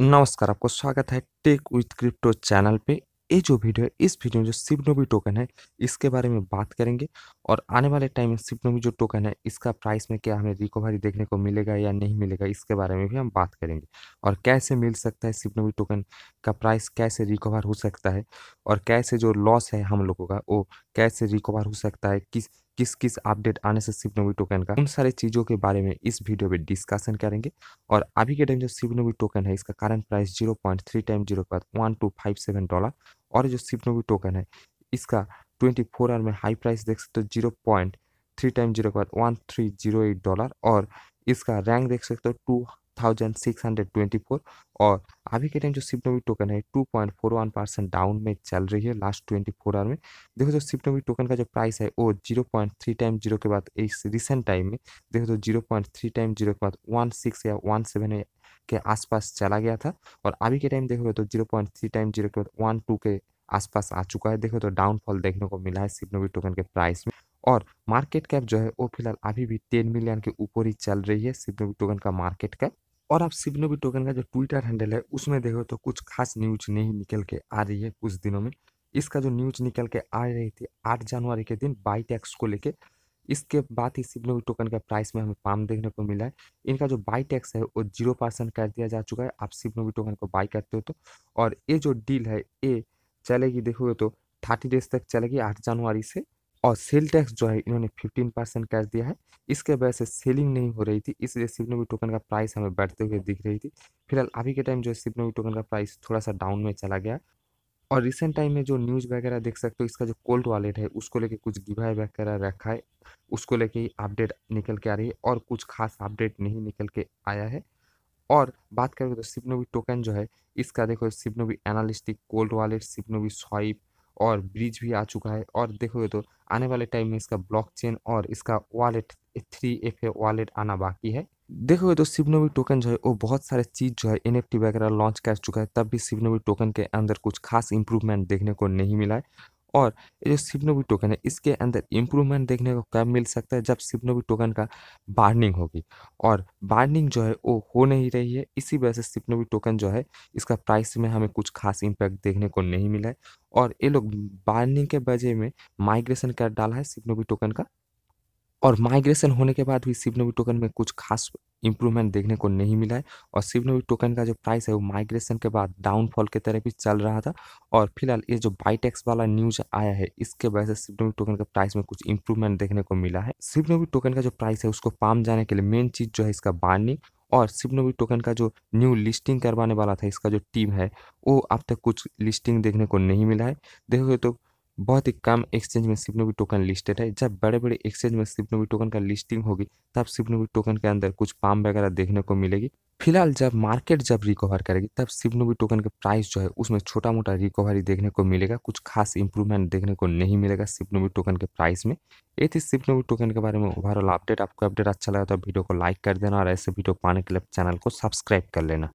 नमस्कार आपको स्वागत है टेक विथ क्रिप्टो चैनल पे ये जो वीडियो है इस वीडियो में जो सिपनोवी टोकन है इसके बारे में बात करेंगे और आने वाले टाइम में सिपनोवी जो टोकन है इसका प्राइस में क्या हमें रिकवरी देखने को मिलेगा या नहीं मिलेगा इसके बारे में भी हम बात करेंगे और कैसे मिल सकता है सिपनोवी टोकन का प्राइस कैसे रिकवर हो सकता है और कैसे जो लॉस है हम लोगों का वो कैसे रिकवर हो सकता है किस किस किस अपडेट आने से शिवनोबी टोकन का उन सारे चीज़ों के बारे में इस वीडियो में डिस्कशन करेंगे और अभी के टाइम जो शिवनोबी टोकन है इसका current price zero point three time zero के बाद one two five seven dollar और जो शिवनोबी टोकन है इसका ट्वेंटी फोर आवर में हाई प्राइस देख सकते हो zero point three time zero के बाद one three zero eight dollar और इसका रैंक देख सकते हो two thousand six hundred twenty four और अभी के टाइम जो सिप्टोमी टोकन है two point four one percent down में चल रही है लास्ट ट्वेंटी फोर आवर में देखो जो सिप्टोमी टोकन का जो प्राइस है वो zero point three time zero के बाद इस रिसेंट टाइम में देखो तो zero point three time zero के बाद वन सिक्स या वन सेवन के आसपास चला गया था और अभी के टाइम देखोगे तो zero point three time zero के बाद वन टू के आसपास आ चुका है देखो तो डाउनफॉल देखने को मिला है सिप्नोवी टोकन के प्राइस में और मार्केट कैप जो है वो फिलहाल अभी भी टेन मिलियन के ऊपर ही चल रही है सिग्नोबी टोकन का मार्केट कैप और आप सिग्नोबी टोकन का जो ट्विटर हैंडल है उसमें देखो तो कुछ खास न्यूज नहीं निकल के आ रही है कुछ दिनों में इसका जो न्यूज निकल के आ रही थी आठ जनवरी के दिन बाई टैक्स को लेके इसके बाद ही सिग्नोबी टोकन का प्राइस में हमें पाम देखने को मिला है इनका जो बाई टैक्स है वो जीरो परसेंट कर दिया जा चुका है आप सिग्नोबी टोकन को बाई करते हो तो और ये जो डील है ये चलेगी देखोगे तो थर्टी डेज तक चलेगी आठ जनवरी से और सेल टैक्स जो है इन्होंने फिफ्टीन परसेंट कैश दिया है इसके वजह से सेलिंग नहीं हो रही थी इसलिए सिग्नोवी टोकन का प्राइस हमें बढ़ते हुए दिख रही थी फिलहाल अभी के टाइम जो है सिग्नोवी टोकन का प्राइस थोड़ा सा डाउन में चला गया और रिसेंट टाइम में जो न्यूज़ वगैरह देख सकते हो इसका जो कोल्ड वॉलेट है उसको लेके कुछ गिवाई वगैरह रखा है उसको लेके अपडेट निकल के आ रही है और कुछ खास अपडेट नहीं निकल के आया है और बात करें तो सिपनोवी टोकन जो है इसका देखो सिपनोवी एनालिस्टिक कोल्ड वॉलेट सिपनोवी स्वाइप और ब्रिज भी आ चुका है और देखोगे तो आने वाले टाइम में इसका ब्लॉकचेन और इसका wallet three F A wallet आना बाकी है देखोगे तो शिवनवी टोकन जो है वो बहुत सारे चीज़ जो है एन वगैरह लॉन्च कर चुका है तब भी शिवनवी टोकन के अंदर कुछ खास इंप्रूवमेंट देखने को नहीं मिला है और ये जो सिपनोवी टोकन है इसके अंदर इम्प्रूवमेंट देखने को कब मिल सकता है जब सिपनोवी टोकन का बार्निंग होगी और बार्निंग जो है वो हो नहीं रही है इसी वजह से सिपनोवी टोकन जो है इसका प्राइस में हमें कुछ खास इम्पैक्ट देखने को नहीं मिला है और ये लोग बार्निंग के वजह में माइग्रेशन कर डाला है सिपनोवी टोकन का और माइग्रेशन होने के बाद भी शिवनवी टोकन में कुछ खास इम्प्रूवमेंट देखने को नहीं मिला है और शिवनवी टोकन का जो प्राइस है वो माइग्रेशन के बाद डाउनफॉल के तरह भी चल रहा था और फिलहाल ये जो बाईटेक्स वाला न्यूज आया है इसके वजह से शिवनवी टोकन का प्राइस में कुछ इम्प्रूवमेंट देखने को मिला है शिवनवी टोकन का जो प्राइस है उसको पाम जाने के लिए मेन चीज़ जो है इसका बार्निंग और शिवनवी टोकन का जो न्यू लिस्टिंग करवाने वाला था इसका जो टीम है वो अब तक कुछ लिस्टिंग देखने को नहीं मिला है देखोगे तो बहुत ही कम एक्सचेंज में शिपनोबी टोकन लिस्टेड है जब बड़े बड़े एक्सचेंज में शिपनोबी टोकन का लिस्टिंग होगी तब शिपनोबी टोकन के अंदर कुछ पाम वगैरह देखने को मिलेगी फिलहाल जब मार्केट जब रिकवर करेगी तब शिपनोबी टोकन के प्राइस जो है उसमें छोटा मोटा रिकवरी देखने को मिलेगा कुछ खास इंप्रूवमेंट देखने को नहीं मिलेगा शिपनोबी टोकन के प्राइस में ये थी शिपनोबी टोकन के बारे में ओवरऑल अपडेट आपको अपडेट अच्छा लगा तो वीडियो को लाइक कर देना और ऐसे वीडियो पाने के लिए चैनल को सब्सक्राइब कर लेना